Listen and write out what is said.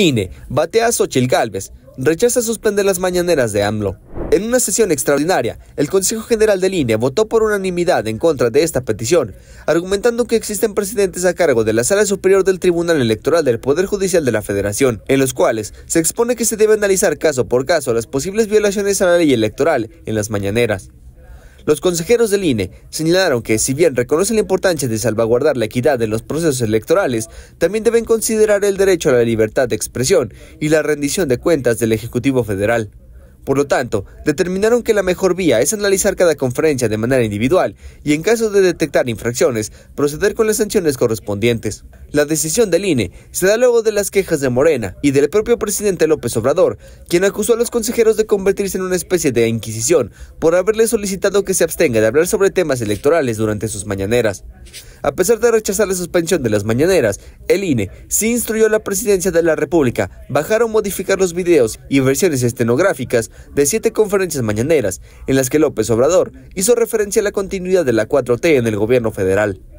INE batea a Xochil Gálvez, rechaza suspender las mañaneras de AMLO. En una sesión extraordinaria, el Consejo General del INE votó por unanimidad en contra de esta petición, argumentando que existen presidentes a cargo de la Sala Superior del Tribunal Electoral del Poder Judicial de la Federación, en los cuales se expone que se debe analizar caso por caso las posibles violaciones a la ley electoral en las mañaneras. Los consejeros del INE señalaron que, si bien reconocen la importancia de salvaguardar la equidad en los procesos electorales, también deben considerar el derecho a la libertad de expresión y la rendición de cuentas del Ejecutivo Federal. Por lo tanto, determinaron que la mejor vía es analizar cada conferencia de manera individual y, en caso de detectar infracciones, proceder con las sanciones correspondientes. La decisión del INE se da luego de las quejas de Morena y del propio presidente López Obrador, quien acusó a los consejeros de convertirse en una especie de inquisición por haberle solicitado que se abstenga de hablar sobre temas electorales durante sus mañaneras. A pesar de rechazar la suspensión de las mañaneras, el INE sí instruyó a la presidencia de la República bajar o modificar los videos y versiones estenográficas de siete conferencias mañaneras en las que López Obrador hizo referencia a la continuidad de la 4T en el gobierno federal.